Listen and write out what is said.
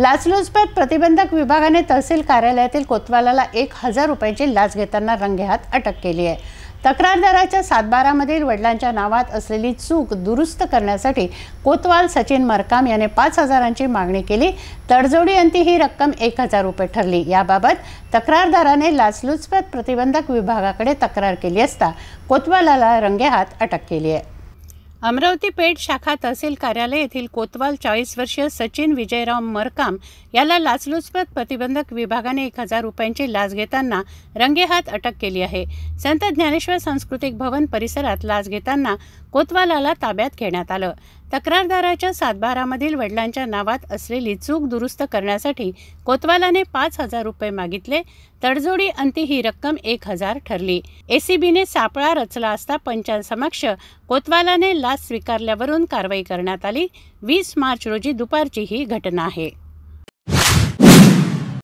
लाचलुचपत प्रतिबंधक विभागाने तहसील कार्यालयातील कोतवालाला एक हजार रुपयांची लाच घेताना रंगेहात अटक केली आहे तक्रारदाराच्या सातबारामधील वडिलांच्या नावात असलेली चूक दुरुस्त करण्यासाठी कोतवाल सचिन मरकाम याने पाच हजारांची मागणी केली तडजोडी अंती ही रक्कम एक हजार रुपये ठरली याबाबत तक्रारदाराने लाचलुचपत प्रतिबंधक विभागाकडे तक्रार केली असता कोतवालाला रंगेहात अटक केली आहे अमरावती पेठ शाखा तहसील कार्यालय येथील कोतवाल चाळीस वर्षीय सचिन विजयराव मरकाम याला लाचलुचपत प्रतिबंधक विभागाने एक हजार रुपयांची लाच घेताना रंगेहात अटक केली आहे संत ज्ञानेश्वर सांस्कृतिक भवन परिसरात लाच घेताना कोतवालाला ताब्यात घेण्यात आलं तक्रारदाराच्या सातबारामधील वडिलांच्या नावात असलेली चूक दुरुस्त करण्यासाठी कोतवालाने पाच हजार रुपये मागितले तडजोडी अंती ही रक्कम एक हजार ठरली एसीबीने सापळा रचला असता पंचांसमक्ष कोतवालाने लाच स्वीकारल्यावरून कारवाई करण्यात आली वीस मार्च रोजी दुपारची ही घटना आहे